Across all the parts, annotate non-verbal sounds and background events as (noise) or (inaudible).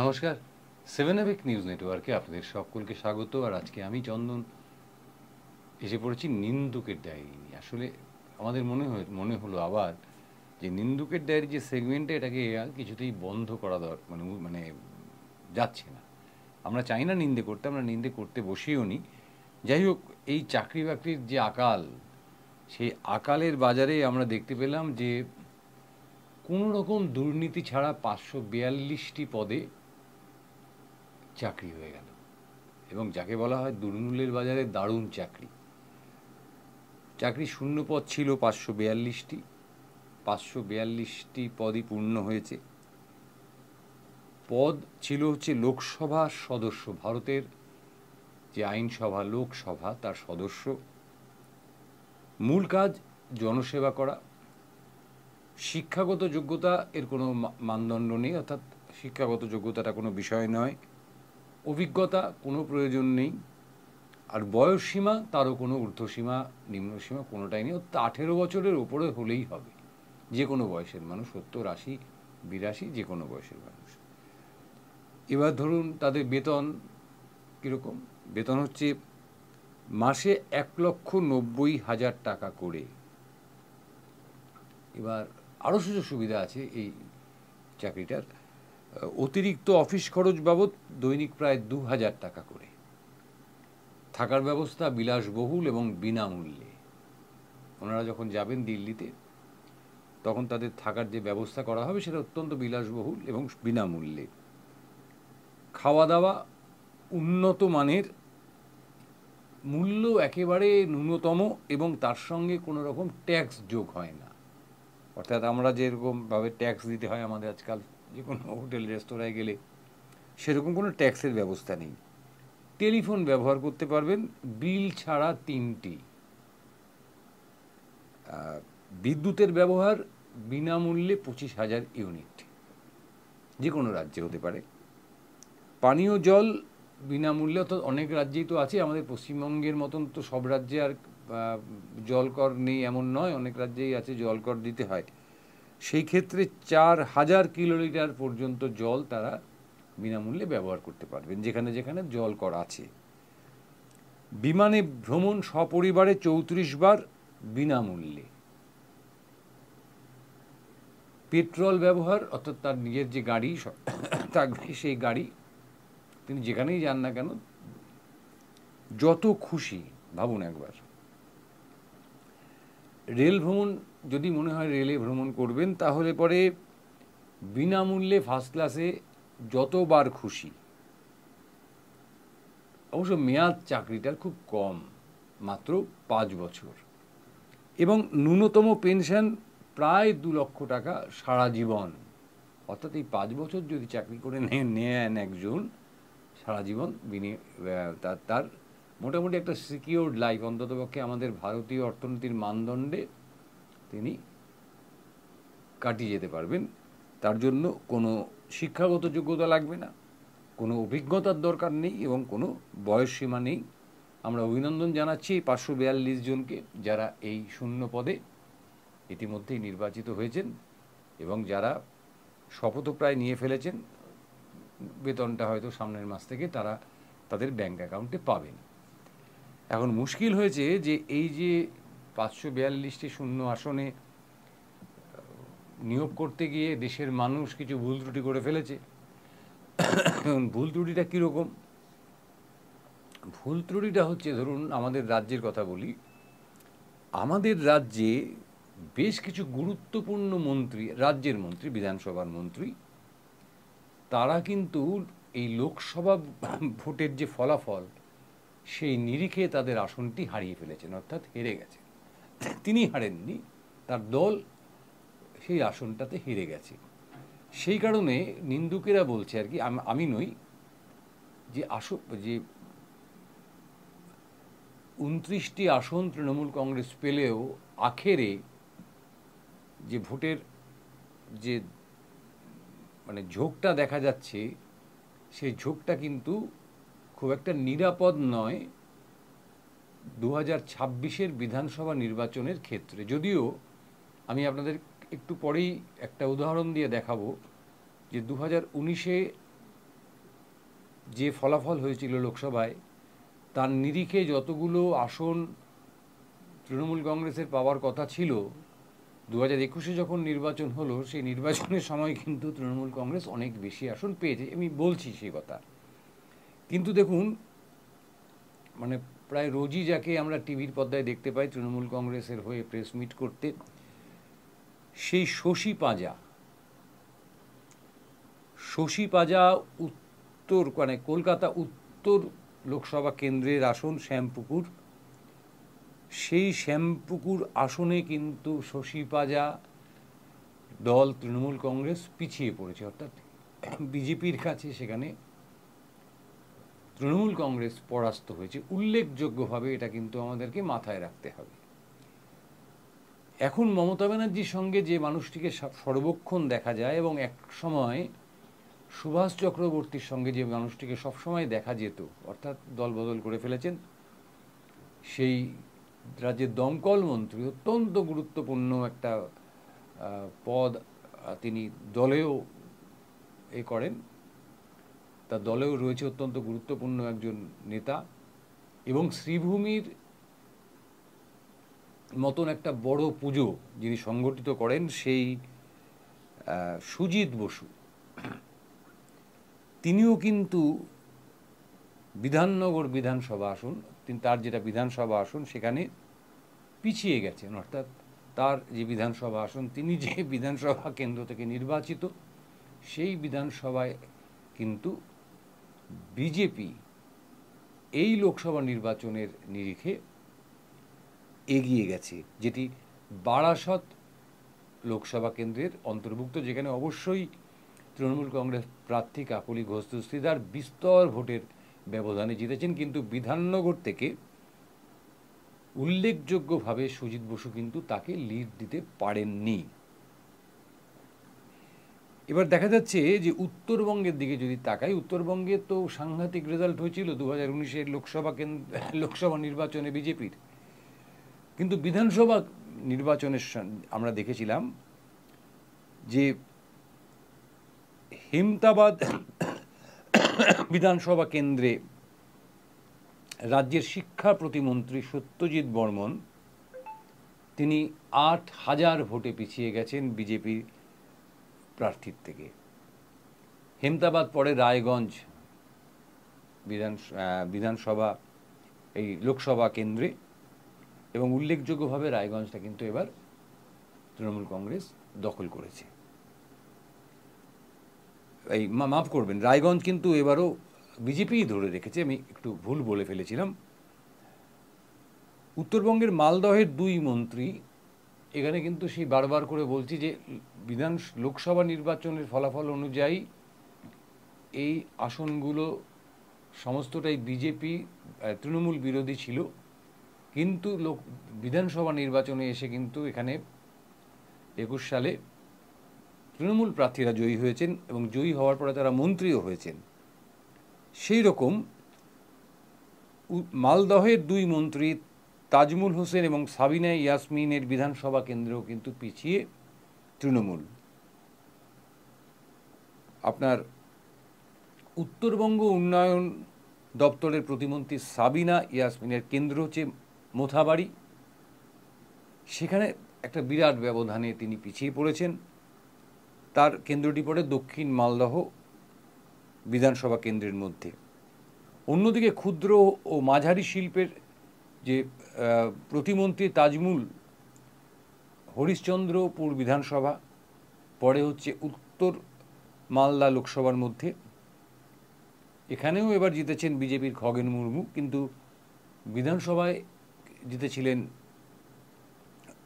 নমস্কার seven এভিক news নেটওয়ার্কে আপনাদের সকলকে স্বাগত আর আজকে আমি চন্দন এসে পড়েছি নিন্দুকের ডায়েরি নিয়ে আসলে আমাদের মনে হয় মনে হলো আবার যে নিন্দুকের ডায়েরি যে সেগমেন্টে এটাকে কিছুতেই বন্ধ করা দরকার মানে মানে যাচ্ছে না আমরা চাই না নিন্দে করতে আমরা নিন্দে করতে বসেও নি যাই হোক এই চাকরি বাকরির যে আকাল সেই আকালের বাজারে আমরা দেখতে পেলাম যে কোনো রকম দুর্নীতি ছাড়া পাঁচশো বিয়াল্লিশটি পদে চাকরি হয়ে গেল এবং যাকে বলা হয় দুর্মূলের বাজারে দারুণ চাকরি চাকরি শূন্য পদ ছিল পাঁচশো বিয়াল্লিশটি পাঁচশো বিয়াল্লিশটি পদই পূর্ণ হয়েছে পদ ছিল হচ্ছে লোকসভা সদস্য ভারতের যে আইনসভা লোকসভা তার সদস্য মূল কাজ জনসেবা করা শিক্ষাগত যোগ্যতা এর কোনো মানদণ্ড নেই অর্থাৎ শিক্ষাগত যোগ্যতাটা কোনো বিষয় নয় অভিজ্ঞতা কোনো প্রয়োজন নেই আর বয়স সীমা তারও কোনো ঊর্ধ্বসীমা নিম্নসীমা কোনোটাই নেই তা আঠেরো বছরের ওপরে হলেই হবে যে কোনো বয়সের মানুষ সত্তর আশি বিরাশি যে কোনো বয়সের মানুষ এবার ধরুন তাদের বেতন কীরকম বেতন হচ্ছে মাসে এক লক্ষ নব্বই হাজার টাকা করে এবার আরও সুযোগ সুবিধা আছে এই চাকরিটার অতিরিক্ত অফিস খরচ বাবদ দৈনিক প্রায় দু হাজার টাকা করে থাকার ব্যবস্থা বিলাসবহুল এবং বিনামূল্যে ওনারা যখন যাবেন দিল্লিতে তখন তাদের থাকার যে ব্যবস্থা করা হবে সেটা অত্যন্ত বিলাসবহুল এবং বিনামূল্যে খাওয়া দাওয়া উন্নত মানের মূল্য একেবারে ন্যূনতম এবং তার সঙ্গে কোনো রকম ট্যাক্স যোগ হয় না অর্থাৎ আমরা যেরকমভাবে ট্যাক্স দিতে হয় আমাদের আজকাল যে কোনো হোটেল রেস্তোরাঁয় গেলে সেরকম কোনো ট্যাক্সের ব্যবস্থা নেই টেলিফোন ব্যবহার করতে পারবেন বিল ছাড়া তিনটি বিদ্যুতের ব্যবহার বিনামূল্যে পঁচিশ হাজার ইউনিট যে কোনো রাজ্যে হতে পারে পানীয় জল বিনামূল্যে তো অনেক রাজ্যেই তো আছে আমাদের পশ্চিমবঙ্গের মতন তো সব রাজ্যে আর জলকর নেই এমন নয় অনেক রাজ্যেই আছে জলকর দিতে হয় সেই ক্ষেত্রে চার হাজার কিলোমিটার পর্যন্ত জল তারা বিনামূল্যে ব্যবহার করতে পারবেন যেখানে যেখানে জল কর আছে বিমানে ভ্রমণ সপরিবারে চৌত্রিশ বার বিনামূল্যে পেট্রোল ব্যবহার অর্থাৎ তার নিজের যে গাড়ি থাকবে সেই গাড়ি তিনি যেখানেই যান না কেন যত খুশি ভাবুন একবার রেল ভ্রমণ যদি মনে হয় রেলে ভ্রমণ করবেন তাহলে পরে বিনামূল্যে ফার্স্ট ক্লাসে যতবার খুশি অবশ্য মেয়াদ চাকরিটার খুব কম মাত্র পাঁচ বছর এবং ন্যূনতম পেনশন প্রায় দু লক্ষ টাকা সারা জীবন অর্থাৎ এই পাঁচ বছর যদি চাকরি করে নেন একজন সারা জীবন তার মোটামুটি একটা সিকিওর্ড লাইফ অন্ততপক্ষে আমাদের ভারতীয় অর্থনীতির মানদণ্ডে তিনি কাটিয়ে যেতে পারবেন তার জন্য কোনো শিক্ষাগত যোগ্যতা লাগবে না কোনো অভিজ্ঞতার দরকার নেই এবং কোনো বয়সসীমা নেই আমরা অভিনন্দন জানাচ্ছি এই পাঁচশো বিয়াল্লিশ জনকে যারা এই শূন্য পদে ইতিমধ্যেই নির্বাচিত হয়েছেন এবং যারা শপথও প্রায় নিয়ে ফেলেছেন বেতনটা হয়তো সামনের মাস থেকে তারা তাদের ব্যাঙ্ক অ্যাকাউন্টে পাবেন এখন মুশকিল হয়েছে যে এই যে পাঁচশো বিয়াল্লিশটি শূন্য আসনে নিয়োগ করতে গিয়ে দেশের মানুষ কিছু ভুল ত্রুটি করে ফেলেছে ভুল ত্রুটিটা কীরকম ভুল ত্রুটিটা হচ্ছে ধরুন আমাদের রাজ্যের কথা বলি আমাদের রাজ্যে বেশ কিছু গুরুত্বপূর্ণ মন্ত্রী রাজ্যের মন্ত্রী বিধানসভার মন্ত্রী তারা কিন্তু এই লোকসভা ভোটের যে ফলাফল সেই নিরিখে তাদের আসনটি হারিয়ে ফেলেছেন অর্থাৎ হেরে গেছেন তিনি হারেননি তার দল সেই আসনটাতে হেরে গেছে সেই কারণে নিন্দুকেরা বলছে আর কি আমি নই যে আস যে উনত্রিশটি আসন তৃণমূল কংগ্রেস পেলেও আখেরে যে ভোটের যে মানে ঝোঁকটা দেখা যাচ্ছে সেই ঝোঁকটা কিন্তু খুব একটা নিরাপদ নয় দু হাজার ছাব্বিশের বিধানসভা নির্বাচনের ক্ষেত্রে যদিও আমি আপনাদের একটু পরেই একটা উদাহরণ দিয়ে দেখাবো যে দু হাজার উনিশে যে ফলাফল হয়েছিল লোকসভায় তার নিরিখে যতগুলো আসন তৃণমূল কংগ্রেসের পাওয়ার কথা ছিল দু হাজার একুশে যখন নির্বাচন হলো সেই নির্বাচনের সময় কিন্তু তৃণমূল কংগ্রেস অনেক বেশি আসন পেয়েছে আমি বলছি সেই কথা কিন্তু দেখুন মানে প্রায় রোজই যাকে আমরা টিভির পর্দায় দেখতে পাই তৃণমূল কংগ্রেসের হয়ে প্রেস মিট করতে সেই শশী পাঁজা শশী পাঁজা উত্তর মানে কলকাতা উত্তর লোকসভা কেন্দ্রের আসন শ্যামপুকুর সেই শ্যামপুকুর আসনে কিন্তু শশী পাঁজা দল তৃণমূল কংগ্রেস পিছিয়ে পড়েছে অর্থাৎ বিজেপির কাছে সেখানে তৃণমূল কংগ্রেস পরাস্ত হয়েছে উল্লেখযোগ্যভাবে এটা কিন্তু আমাদেরকে মাথায় রাখতে হবে এখন মমতা ব্যানার্জির সঙ্গে যে মানুষটিকে সর্বক্ষণ দেখা যায় এবং এক সময় সুভাষ চক্রবর্তীর সঙ্গে যে মানুষটিকে সবসময় দেখা যেত অর্থাৎ দলবদল করে ফেলেছেন সেই রাজ্যের দমকল মন্ত্রী অত্যন্ত গুরুত্বপূর্ণ একটা পদ তিনি দলেও এ করেন তার দলেও রয়েছে অত্যন্ত গুরুত্বপূর্ণ একজন নেতা এবং শ্রীভূমির মতন একটা বড় পুজো যিনি সংগঠিত করেন সেই সুজিত বসু তিনিও কিন্তু বিধাননগর বিধানসভা আসন তার যেটা বিধানসভা আসন সেখানে পিছিয়ে গেছেন অর্থাৎ তার যে বিধানসভা আসন তিনি যে বিধানসভা কেন্দ্র থেকে নির্বাচিত সেই বিধানসভায় কিন্তু বিজেপি এই লোকসভা নির্বাচনের নিরিখে এগিয়ে গেছে যেটি বারাসত লোকসভা কেন্দ্রের অন্তর্ভুক্ত যেখানে অবশ্যই তৃণমূল কংগ্রেস প্রার্থী কাকলি ঘোষ দস্তিদার বিস্তর ভোটের ব্যবধানে জিতেছেন কিন্তু বিধাননগর থেকে উল্লেখযোগ্যভাবে সুজিত বসু কিন্তু তাকে লিড দিতে পারেননি এবার দেখা যাচ্ছে যে উত্তরবঙ্গের দিকে যদি তাকাই উত্তরবঙ্গে তো সাংঘাতিক রেজাল্ট হয়েছিল দু হাজার উনিশের লোকসভা কেন্দ্র লোকসভা নির্বাচনে বিজেপির কিন্তু বিধানসভা নির্বাচনের আমরা দেখেছিলাম যে হেমতাবাদ বিধানসভা কেন্দ্রে রাজ্যের শিক্ষা প্রতিমন্ত্রী সত্যজিৎ বর্মন তিনি আট হাজার ভোটে পিছিয়ে গেছেন বিজেপির প্রার্থীর থেকে হেমতাবাদ পরে রায়গঞ্জ বিধান বিধানসভা এই লোকসভা কেন্দ্রে এবং উল্লেখযোগ্যভাবে রায়গঞ্জটা কিন্তু এবার তৃণমূল কংগ্রেস দখল করেছে এই মাফ করবেন রায়গঞ্জ কিন্তু এবারও বিজেপিই ধরে রেখেছে আমি একটু ভুল বলে ফেলেছিলাম উত্তরবঙ্গের মালদহের দুই মন্ত্রী এখানে কিন্তু সেই বারবার করে বলছি যে বিধান লোকসভা নির্বাচনের ফলাফল অনুযায়ী এই আসনগুলো সমস্তটাই বিজেপি তৃণমূল বিরোধী ছিল কিন্তু লোক বিধানসভা নির্বাচনে এসে কিন্তু এখানে একুশ সালে তৃণমূল প্রার্থীরা জয়ী হয়েছেন এবং জয়ী হওয়ার পরে তারা মন্ত্রীও হয়েছেন সেই রকম মালদহের দুই মন্ত্রী তাজমুল হোসেন এবং সাবিনা ইয়াসমিনের বিধানসভা কেন্দ্রও কিন্তু পিছিয়ে তৃণমূল আপনার উত্তরবঙ্গ উন্নয়ন দপ্তরের প্রতিমন্ত্রী সাবিনা ইয়াসমিনের কেন্দ্র হচ্ছে মোথাবাড়ি সেখানে একটা বিরাট ব্যবধানে তিনি পিছিয়ে পড়েছেন তার কেন্দ্রটি পড়ে দক্ষিণ মালদহ বিধানসভা কেন্দ্রের মধ্যে অন্যদিকে ক্ষুদ্র ও মাঝারি শিল্পের যে প্রতিমন্ত্রী তাজমুল হরিশ্চন্দ্রপুর বিধানসভা পরে হচ্ছে উত্তর মালদা লোকসভার মধ্যে এখানেও এবার জিতেছেন বিজেপির খগেন মুর্মু কিন্তু বিধানসভায় জিতেছিলেন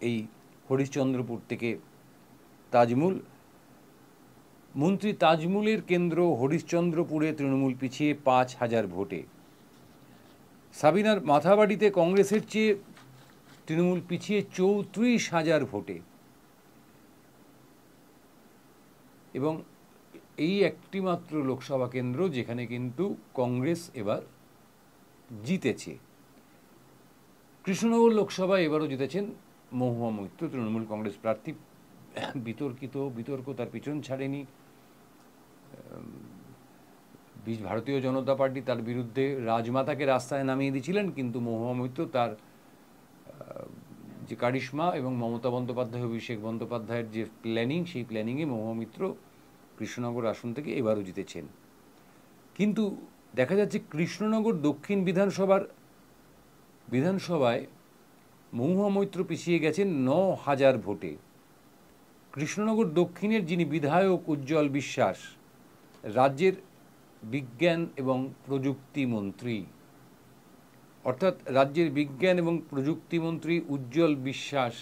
এই হরিশ্চন্দ্রপুর থেকে তাজমুল মন্ত্রী তাজমুলের কেন্দ্র হরিশ্চন্দ্রপুরে তৃণমূল পিছিয়ে পাঁচ হাজার ভোটে সাবিনার মাথাবাড়িতে কংগ্রেসের চেয়ে তৃণমূল পিছিয়ে চৌত্রিশ হাজার ভোটে এবং এই একটিমাত্র লোকসভা কেন্দ্র যেখানে কিন্তু কংগ্রেস এবার জিতেছে কৃষ্ণনগর লোকসভা এবারও জিতেছেন মহুয়া মৈত্র তৃণমূল কংগ্রেস প্রার্থী বিতর্কিত বিতর্ক তার পিছন ছাড়েনি ভারতীয় জনতা পার্টি তার বিরুদ্ধে রাজমাতাকে রাস্তায় নামিয়ে দিয়েছিলেন কিন্তু মহুয়া তার যে কারিশ্মা এবং মমতা বন্দ্যোপাধ্যায় অভিষেক বন্দ্যোপাধ্যায়ের যে প্ল্যানিং সেই প্ল্যানিংয়ে মহুয়া কৃষ্ণনগর আসন থেকে এবারও জিতেছেন কিন্তু দেখা যাচ্ছে কৃষ্ণনগর দক্ষিণ বিধানসভার বিধানসভায় মহুয়া পিছিয়ে গেছেন ন হাজার ভোটে কৃষ্ণনগর দক্ষিণের যিনি বিধায়ক উজ্জ্বল বিশ্বাস রাজ্যের বিজ্ঞান এবং প্রযুক্তি মন্ত্রী অর্থাৎ রাজ্যের বিজ্ঞান এবং প্রযুক্তি মন্ত্রী উজ্জ্বল বিশ্বাস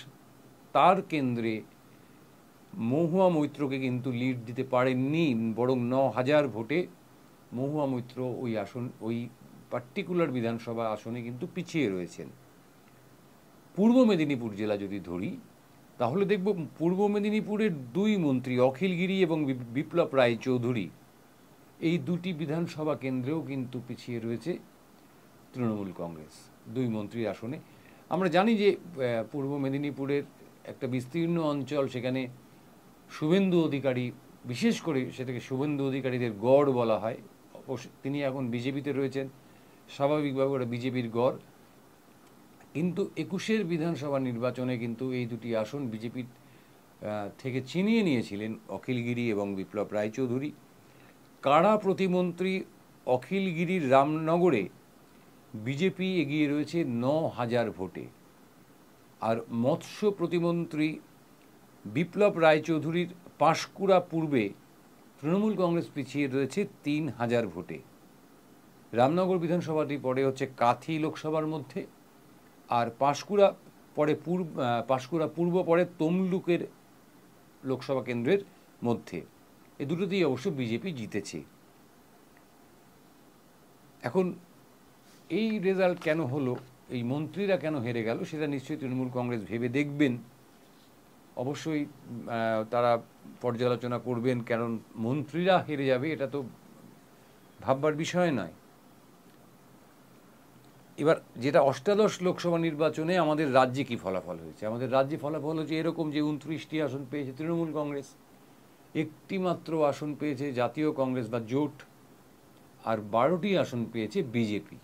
তার কেন্দ্রে মহুয়া মৈত্রকে কিন্তু লিড দিতে পারেননি বরং ন হাজার ভোটে মহুয়া মৈত্র ওই আসন ওই পার্টিকুলার বিধানসভা আসনে কিন্তু পিছিয়ে রয়েছেন পূর্ব মেদিনীপুর জেলা যদি ধরি তাহলে দেখব পূর্ব মেদিনীপুরের দুই মন্ত্রী অখিলগিরি এবং বিপ্লব রায় চৌধুরী এই দুটি বিধানসভা কেন্দ্রেও কিন্তু পিছিয়ে রয়েছে তৃণমূল কংগ্রেস দুই মন্ত্রীর আসনে আমরা জানি যে পূর্ব মেদিনীপুরের একটা বিস্তীর্ণ অঞ্চল সেখানে শুভেন্দু অধিকারী বিশেষ করে সেটাকে শুভেন্দু অধিকারীদের গড় বলা হয় তিনি এখন বিজেপিতে রয়েছেন স্বাভাবিকভাবে ওটা বিজেপির গড় কিন্তু একুশের বিধানসভা নির্বাচনে কিন্তু এই দুটি আসন বিজেপির থেকে ছিনিয়ে নিয়েছিলেন অখিলগিরি এবং বিপ্লব রায়চৌধুরী কারা প্রতিমন্ত্রী অখিলগিরির রামনগরে বিজেপি এগিয়ে রয়েছে ন হাজার ভোটে আর মৎস্য প্রতিমন্ত্রী বিপ্লব রায়চৌধুরীর পাঁশকুড়া পূর্বে তৃণমূল কংগ্রেস পিছিয়ে রয়েছে তিন হাজার ভোটে রামনগর বিধানসভাটি পরে হচ্ছে কাথি লোকসভার মধ্যে আর পাঁশকুড়া পরে পূর্ব পাঁশকুড়া পূর্ব পরে তমলুকের লোকসভা কেন্দ্রের মধ্যে এ দুটোতেই অবশ্য বিজেপি জিতেছে এখন এই রেজাল্ট কেন হলো এই মন্ত্রীরা কেন হেরে গেল সেটা নিশ্চয়ই তৃণমূল কংগ্রেস ভেবে দেখবেন অবশ্যই তারা পর্যালোচনা করবেন কারণ মন্ত্রীরা হেরে যাবে এটা তো ভাববার বিষয় নয় এবার যেটা অষ্টাদশ লোকসভা নির্বাচনে আমাদের রাজ্যে কি ফলাফল হয়েছে আমাদের রাজ্যে ফলাফল হচ্ছে এরকম যে উনত্রিশটি আসন পেয়েছে তৃণমূল কংগ্রেস একটিমাত্র আসন পেয়েছে জাতীয় কংগ্রেস বা জোট আর বারোটি আসন পেয়েছে বিজেপি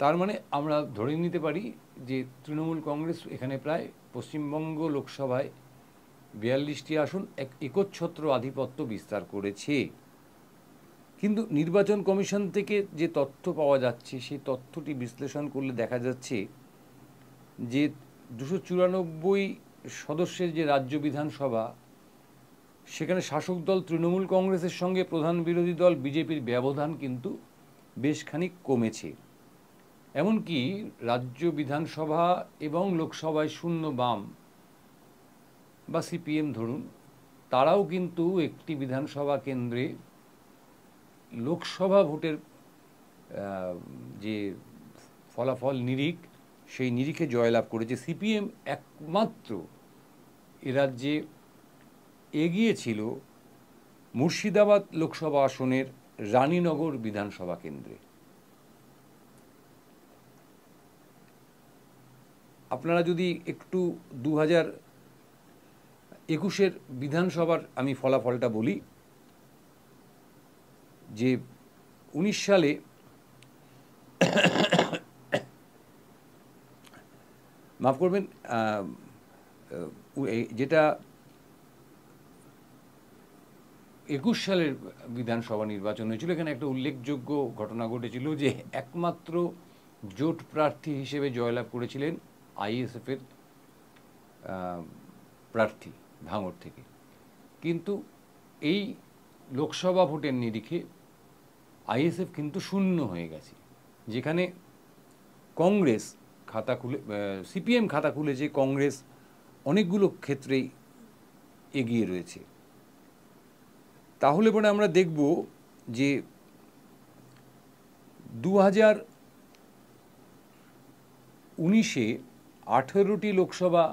তার মানে আমরা ধরে নিতে পারি যে তৃণমূল কংগ্রেস এখানে প্রায় পশ্চিমবঙ্গ লোকসভায় বিয়াল্লিশটি আসন এক একচ্ছত্র আধিপত্য বিস্তার করেছে কিন্তু নির্বাচন কমিশন থেকে যে তথ্য পাওয়া যাচ্ছে সেই তথ্যটি বিশ্লেষণ করলে দেখা যাচ্ছে যে দুশো চুরানব্বই সদস্যের যে রাজ্য বিধানসভা সেখানে শাসক দল তৃণমূল কংগ্রেসের সঙ্গে প্রধান বিরোধী দল বিজেপির ব্যবধান কিন্তু বেশখানি কমেছে এমনকি রাজ্য বিধানসভা এবং লোকসভায় শূন্য বাম বা সিপিএম ধরুন তারাও কিন্তু একটি বিধানসভা কেন্দ্রে লোকসভা ভোটের যে ফলাফল নিরিখ সেই নিরিখে জয়লাভ করেছে সিপিএম একমাত্র এ রাজ্যে এগিয়ে ছিল মুর্শিদাবাদ লোকসভা আসনের রানীনগর বিধানসভা কেন্দ্রে আপনারা যদি একটু দু হাজার একুশের বিধানসভার আমি ফলাফলটা বলি যে উনিশ সালে মাফ করবেন যেটা একুশ সালের বিধানসভা নির্বাচন হয়েছিল এখানে একটা উল্লেখযোগ্য ঘটনা ঘটেছিল যে একমাত্র জোট প্রার্থী হিসেবে জয়লাভ করেছিলেন আইএসএফের প্রার্থী ভাঙড় থেকে কিন্তু এই লোকসভা ভোটের নিরিখে আইএসএফ কিন্তু শূন্য হয়ে গেছে যেখানে কংগ্রেস খাতা খুলে সিপিএম খাতা খুলেছে কংগ্রেস অনেকগুলো ক্ষেত্রেই এগিয়ে রয়েছে তাহলে পরে আমরা দেখব যে দু হাজার উনিশে আঠেরোটি লোকসভা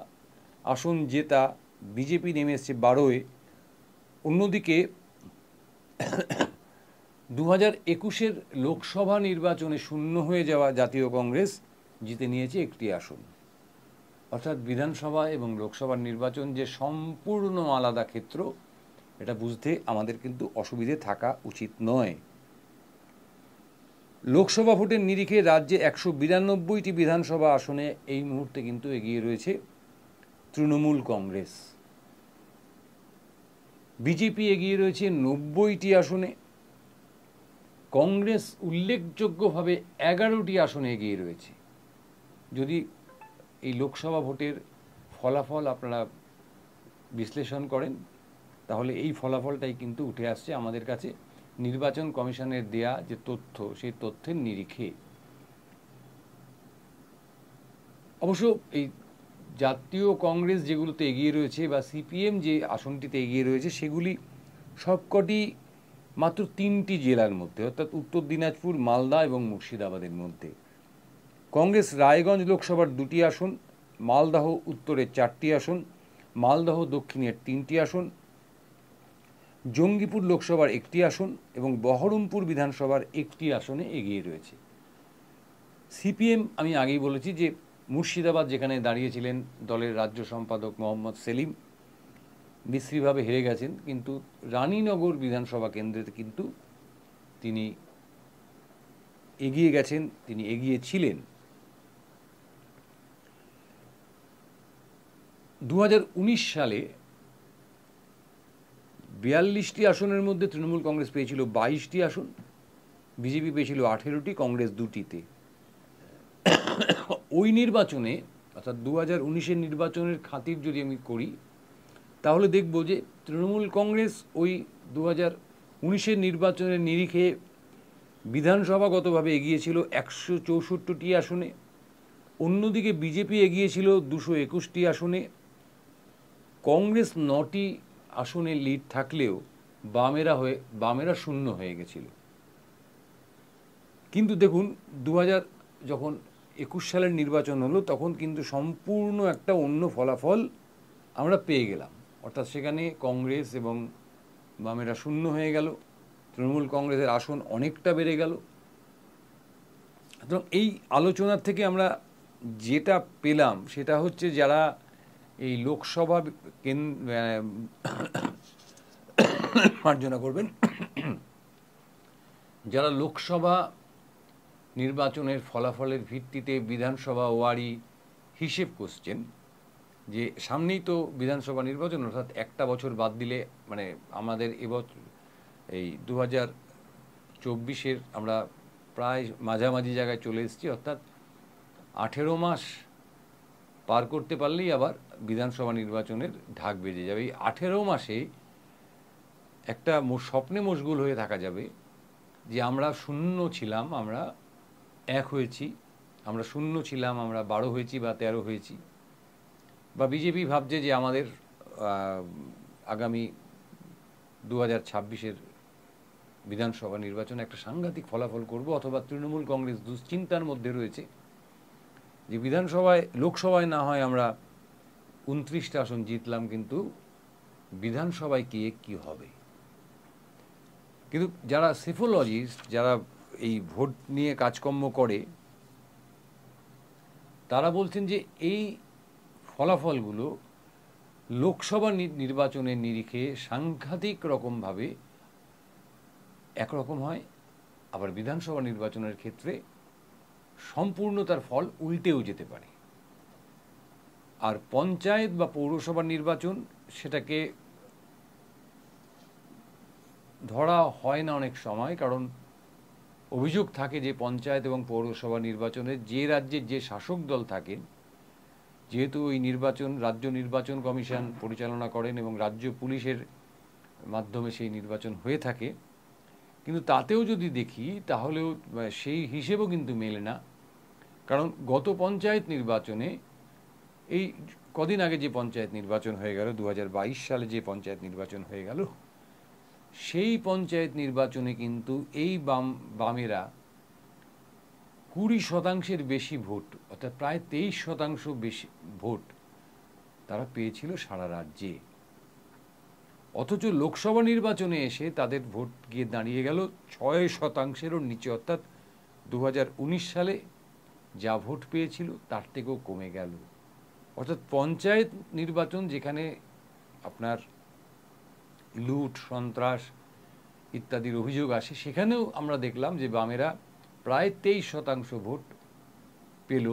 আসন জেতা বিজেপি নেমে এসছে বারোয় অন্যদিকে দু হাজার একুশের লোকসভা নির্বাচনে শূন্য হয়ে যাওয়া জাতীয় কংগ্রেস জিতে নিয়েছে একটি আসন অর্থাৎ বিধানসভা এবং লোকসভা নির্বাচন যে সম্পূর্ণ আলাদা ক্ষেত্র এটা বুঝতে আমাদের কিন্তু অসুবিধে থাকা উচিত নয় লোকসভা ভোটের নিরিখে রাজ্যে একশো বিরানব্বইটি বিধানসভা আসনে এই মুহূর্তে কিন্তু এগিয়ে রয়েছে তৃণমূল কংগ্রেস বিজেপি এগিয়ে রয়েছে নব্বইটি আসনে কংগ্রেস উল্লেখযোগ্যভাবে এগারোটি আসনে এগিয়ে রয়েছে যদি এই লোকসভা ভোটের ফলাফল আপনারা বিশ্লেষণ করেন তাহলে এই ফলাফলটাই কিন্তু উঠে আসছে আমাদের কাছে নির্বাচন কমিশনের দেয়া যে তথ্য সেই তথ্যের নিরিখে অবশ্য এই জাতীয় কংগ্রেস যেগুলোতে এগিয়ে রয়েছে বা সিপিএম যে আসনটিতে এগিয়ে রয়েছে সেগুলি সবকটি মাত্র তিনটি জেলার মধ্যে অর্থাৎ উত্তর দিনাজপুর মালদা এবং মুর্শিদাবাদের মধ্যে কংগ্রেস রায়গঞ্জ লোকসভার দুটি আসন মালদাহ উত্তরে চারটি আসন মালদহ দক্ষিণের তিনটি আসন জঙ্গিপুর লোকসভার একটি আসন এবং বহরমপুর বিধানসভার একটি আসনে এগিয়ে রয়েছে সিপিএম আমি আগেই বলেছি যে মুর্শিদাবাদ যেখানে দাঁড়িয়েছিলেন দলের রাজ্য সম্পাদক মোহাম্মদ সেলিম বিশ্রীভাবে হেরে গেছেন কিন্তু রানীনগর বিধানসভা কেন্দ্রে কিন্তু তিনি এগিয়ে গেছেন তিনি এগিয়ে ছিলেন দু সালে বিয়াল্লিশটি আসনের মধ্যে তৃণমূল কংগ্রেস পেয়েছিল বাইশটি আসন বিজেপি পেয়েছিল আঠেরোটি কংগ্রেস দুটিতে ওই নির্বাচনে অর্থাৎ দু হাজার উনিশের নির্বাচনের খাতির যদি আমি করি তাহলে দেখব যে তৃণমূল কংগ্রেস ওই দু হাজার উনিশের নির্বাচনের নিরিখে বিধানসভাগতভাবে এগিয়েছিল একশো চৌষট্টিটি আসনে অন্যদিকে বিজেপি এগিয়েছিল দুশো একুশটি আসনে কংগ্রেস নটি আসনে লিড থাকলেও বামেরা হয়ে বামেরা শূন্য হয়ে গেছিল কিন্তু দেখুন দু যখন একুশ সালের নির্বাচন হলো তখন কিন্তু সম্পূর্ণ একটা অন্য ফলাফল আমরা পেয়ে গেলাম অর্থাৎ সেখানে কংগ্রেস এবং বামেরা শূন্য হয়ে গেল তৃণমূল কংগ্রেসের আসন অনেকটা বেড়ে গেল সুতরাং এই আলোচনার থেকে আমরা যেটা পেলাম সেটা হচ্ছে যারা এই লোকসভা মানে, (coughs) মার্জনা করবেন (coughs) যারা লোকসভা নির্বাচনের ফলাফলের ভিত্তিতে বিধানসভা ওয়ারি হিসেব করছেন যে সামনেই তো বিধানসভা নির্বাচন অর্থাৎ একটা বছর বাদ দিলে মানে আমাদের এবছর এই দু হাজার চব্বিশের আমরা প্রায় মাঝামাঝি জায়গায় চলে এসেছি অর্থাৎ আঠেরো মাস পার করতে পারলেই আবার বিধানসভা নির্বাচনের ঢাক বেজে যাবে এই আঠেরো মাসে একটা স্বপ্নে মশগুল হয়ে থাকা যাবে যে আমরা শূন্য ছিলাম আমরা এক হয়েছি আমরা শূন্য ছিলাম আমরা বারো হয়েছি বা তেরো হয়েছি বা বিজেপি ভাবছে যে আমাদের আগামী দু হাজার ছাব্বিশের বিধানসভা নির্বাচনে একটা সাংঘাতিক ফলাফল করব অথবা তৃণমূল কংগ্রেস দুশ্চিন্তার মধ্যে রয়েছে যে বিধানসভায় লোকসভায় না হয় আমরা উনত্রিশটা আসন জিতলাম কিন্তু বিধানসভায় গিয়ে কি হবে কিন্তু যারা সেফোলজিস্ট যারা এই ভোট নিয়ে কাজকর্ম করে তারা বলছেন যে এই ফলাফলগুলো লোকসভা নির্বাচনের নিরিখে সাংঘাতিক রকমভাবে একরকম হয় আবার বিধানসভা নির্বাচনের ক্ষেত্রে সম্পূর্ণ তার ফল উল্টেও যেতে পারে আর পঞ্চায়েত বা পৌরসভা নির্বাচন সেটাকে ধরা হয় না অনেক সময় কারণ অভিযোগ থাকে যে পঞ্চায়েত এবং পৌরসভা নির্বাচনে যে রাজ্যের যে শাসক দল থাকেন যেহেতু ওই নির্বাচন রাজ্য নির্বাচন কমিশন পরিচালনা করেন এবং রাজ্য পুলিশের মাধ্যমে সেই নির্বাচন হয়ে থাকে কিন্তু তাতেও যদি দেখি তাহলেও মানে সেই হিসেবও কিন্তু মেলে না কারণ গত পঞ্চায়েত নির্বাচনে এই কদিন আগে যে পঞ্চায়েত নির্বাচন হয়ে গেল দু সালে যে পঞ্চায়েত নির্বাচন হয়ে গেল সেই পঞ্চায়েত নির্বাচনে কিন্তু এই বাম বামেরা কুড়ি শতাংশের বেশি ভোট অর্থাৎ প্রায় তেইশ শতাংশ বেশি ভোট তারা পেয়েছিল সারা রাজ্যে অথচ লোকসভা নির্বাচনে এসে তাদের ভোট গিয়ে দাঁড়িয়ে গেল ছয় শতাংশেরও নিচে অর্থাৎ দু সালে যা ভোট পেয়েছিল তার থেকেও কমে গেল অর্থাৎ পঞ্চায়েত নির্বাচন যেখানে আপনার লুট সন্ত্রাস ইত্যাদির অভিযোগ আসে সেখানেও আমরা দেখলাম যে বামেরা প্রায় তেইশ শতাংশ ভোট পেল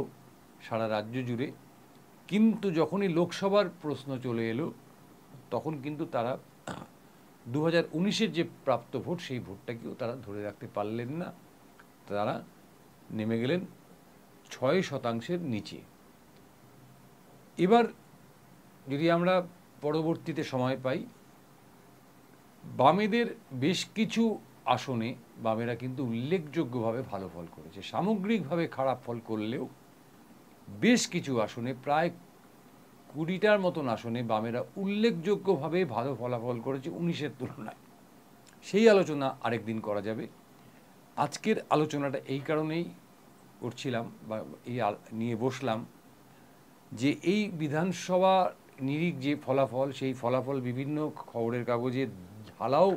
সারা রাজ্য জুড়ে কিন্তু যখনই লোকসভার প্রশ্ন চলে এলো তখন কিন্তু তারা দু হাজার যে প্রাপ্ত ভোট সেই ভোটটাকেও তারা ধরে রাখতে পারলেন না তারা নেমে গেলেন ছয় শতাংশের নিচে এবার যদি আমরা পরবর্তীতে সময় পাই বামেদের বেশ কিছু আসনে বামেরা কিন্তু উল্লেখযোগ্যভাবে ভালো ফল করেছে সামগ্রিকভাবে খারাপ ফল করলেও বেশ কিছু আসনে প্রায় কুড়িটার মতন আসনে বামেরা উল্লেখযোগ্যভাবে ভালো ফলাফল করেছে উনিশের তুলনায় সেই আলোচনা আরেক দিন করা যাবে আজকের আলোচনাটা এই কারণেই করছিলাম বা এই নিয়ে বসলাম যে এই বিধানসভা নিরিখ যে ফলাফল সেই ফলাফল বিভিন্ন খবরের কাগজে ঢালাও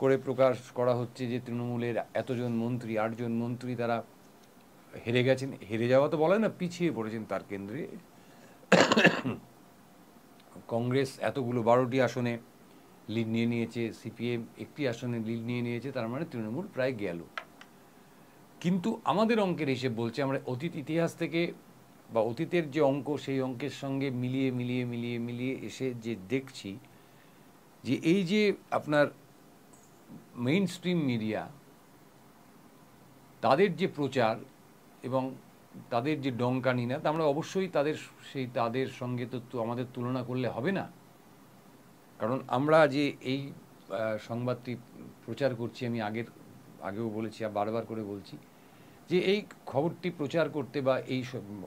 করে প্রকাশ করা হচ্ছে যে তৃণমূলের এতজন মন্ত্রী আটজন মন্ত্রী তারা হেরে গেছেন হেরে যাওয়া তো বলে না পিছিয়ে পড়েছেন তার কেন্দ্রে কংগ্রেস এতগুলো বারোটি আসনে লিড নিয়ে নিয়েছে সিপিএম একটি আসনে লিড নিয়ে নিয়েছে তার মানে তৃণমূল প্রায় গেল কিন্তু আমাদের অঙ্কের হিসেব বলছে আমরা অতীত ইতিহাস থেকে বা অতীতের যে অঙ্ক সেই অঙ্কের সঙ্গে মিলিয়ে মিলিয়ে মিলিয়ে মিলিয়ে এসে যে দেখছি যে এই যে আপনার মেইন স্ট্রিম মিডিয়া তাদের যে প্রচার এবং তাদের যে ডঙ্কানি না তা আমরা মানে অবশ্যই তাদের সেই তাদের সঙ্গে তো আমাদের তুলনা করলে হবে না কারণ আমরা যে এই সংবাদটি প্রচার করছি আমি আগের আগেও বলেছি আর বারবার করে বলছি যে এই খবরটি প্রচার করতে বা এই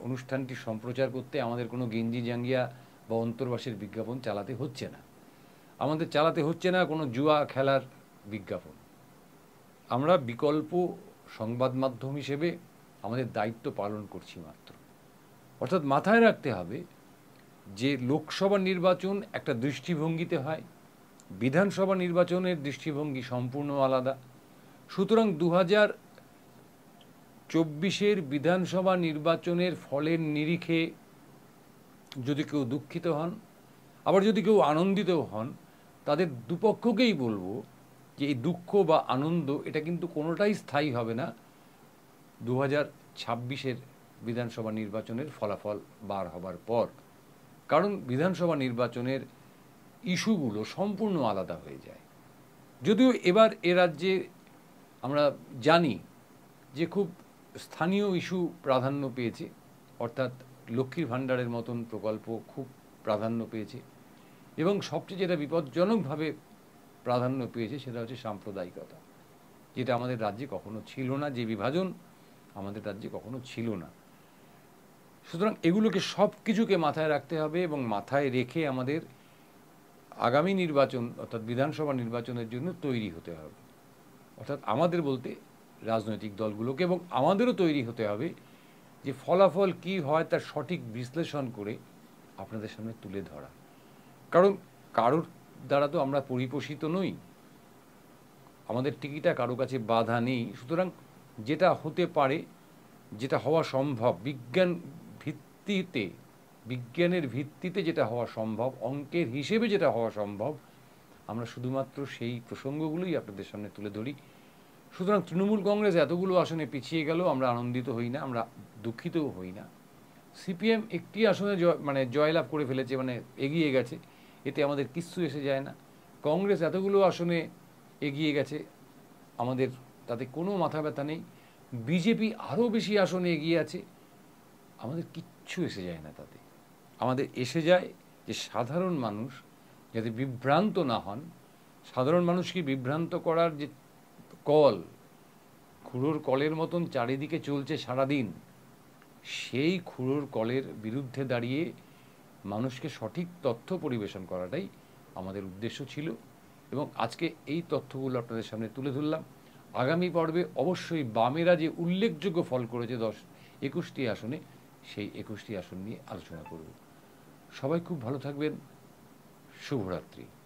অনুষ্ঠানটি সম্প্রচার করতে আমাদের কোনো গেঞ্জি জাঙ্গিয়া বা অন্তর্বাসের বিজ্ঞাপন চালাতে হচ্ছে না আমাদের চালাতে হচ্ছে না কোনো জুয়া খেলার বিজ্ঞাপন আমরা বিকল্প সংবাদ মাধ্যম হিসেবে আমাদের দায়িত্ব পালন করছি মাত্র অর্থাৎ মাথায় রাখতে হবে যে লোকসভা নির্বাচন একটা দৃষ্টিভঙ্গিতে হয় বিধানসভা নির্বাচনের দৃষ্টিভঙ্গি সম্পূর্ণ আলাদা সুতরাং দু চব্বিশের বিধানসভা নির্বাচনের ফলের নিরিখে যদি কেউ দুঃখিত হন আবার যদি কেউ আনন্দিত হন তাদের দুপক্ষকেই বলবো যে এই দুঃখ বা আনন্দ এটা কিন্তু কোনোটাই স্থায়ী হবে না দু হাজার ছাব্বিশের বিধানসভা নির্বাচনের ফলাফল বার হবার পর কারণ বিধানসভা নির্বাচনের ইস্যুগুলো সম্পূর্ণ আলাদা হয়ে যায় যদিও এবার এ রাজ্যে আমরা জানি যে খুব স্থানীয় ইস্যু প্রাধান্য পেয়েছে অর্থাৎ লক্ষ্মীর ভাণ্ডারের মতন প্রকল্প খুব প্রাধান্য পেয়েছে এবং সবচেয়ে যেটা বিপজ্জনকভাবে প্রাধান্য পেয়েছে সেটা হচ্ছে সাম্প্রদায়িকতা যেটা আমাদের রাজ্যে কখনো ছিল না যে বিভাজন আমাদের রাজ্যে কখনো ছিল না সুতরাং এগুলোকে সব কিছুকে মাথায় রাখতে হবে এবং মাথায় রেখে আমাদের আগামী নির্বাচন অর্থাৎ বিধানসভা নির্বাচনের জন্য তৈরি হতে হবে অর্থাৎ আমাদের বলতে রাজনৈতিক দলগুলোকে এবং আমাদেরও তৈরি হতে হবে যে ফলাফল কি হয় তার সঠিক বিশ্লেষণ করে আপনাদের সামনে তুলে ধরা কারণ কারোর দ্বারা তো আমরা পরিপোষিত নই আমাদের টিকিটা কারো কাছে বাধা নেই সুতরাং যেটা হতে পারে যেটা হওয়া সম্ভব বিজ্ঞান ভিত্তিতে বিজ্ঞানের ভিত্তিতে যেটা হওয়া সম্ভব অঙ্কের হিসেবে যেটা হওয়া সম্ভব আমরা শুধুমাত্র সেই প্রসঙ্গগুলোই আপনাদের সামনে তুলে ধরি সুতরাং তৃণমূল কংগ্রেস এতগুলো আসনে পিছিয়ে গেল আমরা আনন্দিত হই না আমরা দুঃখিতও হই না সিপিএম একটি আসনে মানে জয়লাভ করে ফেলেছে মানে এগিয়ে গেছে এতে আমাদের কিচ্ছু এসে যায় না কংগ্রেস এতগুলো আসনে এগিয়ে গেছে আমাদের তাতে কোনো মাথা ব্যথা নেই বিজেপি আরও বেশি আসনে এগিয়ে আছে আমাদের কিচ্ছু এসে যায় না তাতে আমাদের এসে যায় যে সাধারণ মানুষ যাতে বিভ্রান্ত না হন সাধারণ মানুষকে বিভ্রান্ত করার যে কল খুঁড়োর কলের মতন চারিদিকে চলছে সারাদিন সেই খুঁড়োর কলের বিরুদ্ধে দাঁড়িয়ে মানুষকে সঠিক তথ্য পরিবেশন করাটাই আমাদের উদ্দেশ্য ছিল এবং আজকে এই তথ্যগুলো আপনাদের সামনে তুলে ধরলাম আগামী পর্বে অবশ্যই বামেরা যে উল্লেখযোগ্য ফল করেছে দশ একুশটি আসনে সেই একুশটি আসন নিয়ে আলোচনা করব সবাই খুব ভালো থাকবেন শুভরাত্রি